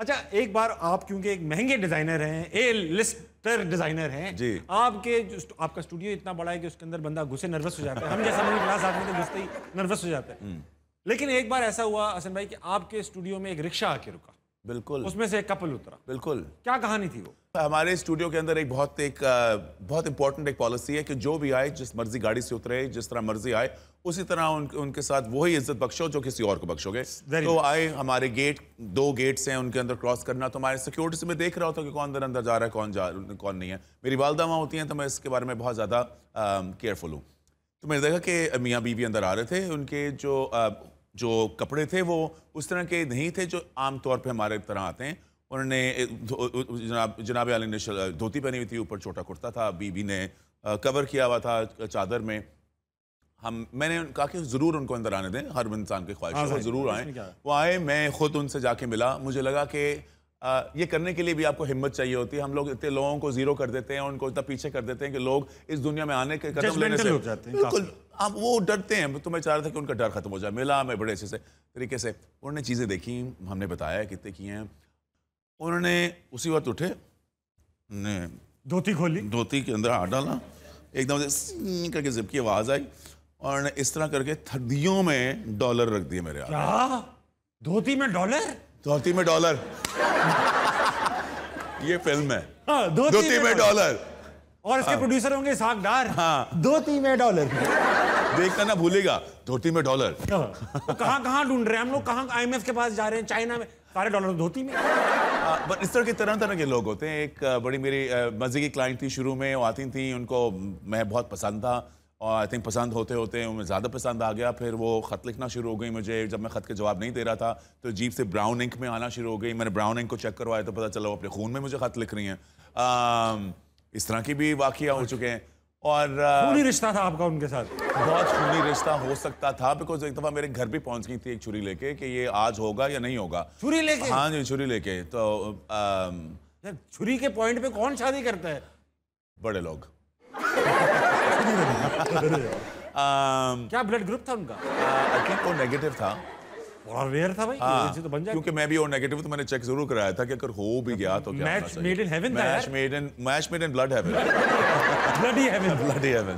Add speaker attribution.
Speaker 1: अच्छा एक बार आप क्योंकि एक महंगे डिजाइनर हैं ए लिस्टर डिजाइनर हैं जी आपके आपका स्टूडियो इतना बड़ा है कि उसके अंदर बंदा घुसे नर्वस हो जाता है हम जैसा मिडिल क्लास आदमी तो घुसते ही नर्वस हो जाता है हम्म। लेकिन एक बार ऐसा हुआ असन भाई कि आपके स्टूडियो में एक रिक्शा आके रुका बिल्कुल उसमें से एक कपल उतरा
Speaker 2: बिल्कुल क्या कहानी थी वो हमारे स्टूडियो के अंदर एक बहुत एक बहुत इंपॉर्टेंट एक पॉलिसी है कि जो भी आए जिस मर्जी गाड़ी से उतरे जिस तरह मर्जी आए उसी तरह उन, उनके साथ वही इज्जत बख्शो जो किसी और को बख्शोगे तो आए हमारे गेट दो गेट्स हैं उनके अंदर क्रॉस करना तो हमारे सिक्योरिटी से मैं देख रहा होता कि कौन अंदर अंदर जा रहा है कौन जा कौन नहीं है मेरी वालदा वहाँ होती हैं तो मैं इसके बारे में बहुत ज़्यादा केयरफुल हूँ तो मैंने देखा कि मियाँ बीवी अंदर आ रहे थे उनके जो जो कपड़े थे वो उस तरह के नहीं थे जो आमतौर पर हमारे तरह आते हैं उन्होंने जनाब जनाब ने धोती पहनी हुई थी ऊपर छोटा कुर्ता था बीबी ने कवर किया हुआ था चादर में हम मैंने कहा कि ज़रूर उनको अंदर आने दें हर इंसान की ख्वाहिश है हाँ, ज़रूर आएँ वो आए मैं ख़ुद उनसे जाके मिला मुझे लगा कि आ, ये करने के लिए भी आपको हिम्मत चाहिए होती है हम लोग इतने लोगों को जीरो कर देते हैं उनको इतना पीछे कर देते हैं कि लोग इस दुनिया में आने के कदम लेने से बिल्कुल आप वो डरते हैं तो मैं चाह रहा था कि उनका डर खत्म हो जाए मिला मैं बड़े अच्छे से तरीके से उन्होंने चीज़ें देखी हमने बताया कितने किए हैं उन्होंने उसी वक्त उठे ने धोती खोली धोती के अंदर हाथ डाला एकदम से करके जिप की आवाज आई और ने इस तरह करके थर्दियों में डॉलर रख दिए मेरे क्या धोती में डॉलर धोती में डॉलर ये फिल्म है हाँ, धोती, में, डॉलर और इसके हाँ, प्रोड्यूसर होंगे साकदार हाँ धोती में डॉलर देखना ना भूलेगा धोती में डॉलर हाँ।
Speaker 1: तो कहाँ कहाँ ढूंढ रहे हैं हम लोग कहाँ आईएमएफ के पास जा रहे हैं चाइना में सारे डॉलर तो धोती में आ,
Speaker 2: हाँ, इस तरह के तरह तरह के लोग होते हैं एक बड़ी मेरी मजे की क्लाइंट थी शुरू में वो आती थी उनको मैं बहुत पसंद था और आई थिंक पसंद होते होते उन्हें ज़्यादा पसंद आ गया फिर वो ख़त लिखना शुरू हो गई मुझे जब मैं ख़त के जवाब नहीं दे रहा था तो जीप से ब्राउन इंक में आना शुरू हो गई मैंने ब्राउन इंक को चेक करवाया तो पता चला वो अपने खून में मुझे ख़त लिख रही हैं इस तरह की भी वाक़ हो चुके हैं और खूनी रिश्ता था आपका उनके साथ बहुत खूनी रिश्ता हो सकता था बिकॉज एक दफ़ा मेरे घर भी पहुंच गई थी एक छुरी लेके कि ये आज होगा या नहीं होगा
Speaker 1: छुरी लेके हाँ
Speaker 2: जी छुरी लेके तो यार छुरी के पॉइंट पे कौन शादी करता है बड़े लोग क्या ब्लड ग्रुप था उनका आई थिंक वो नेगेटिव था और था भाई हाँ, तो बन जाए क्योंकि मैं भी और तो मैंने चेक जरूर कराया था कि अगर हो भी गया तो मैच मेड मेड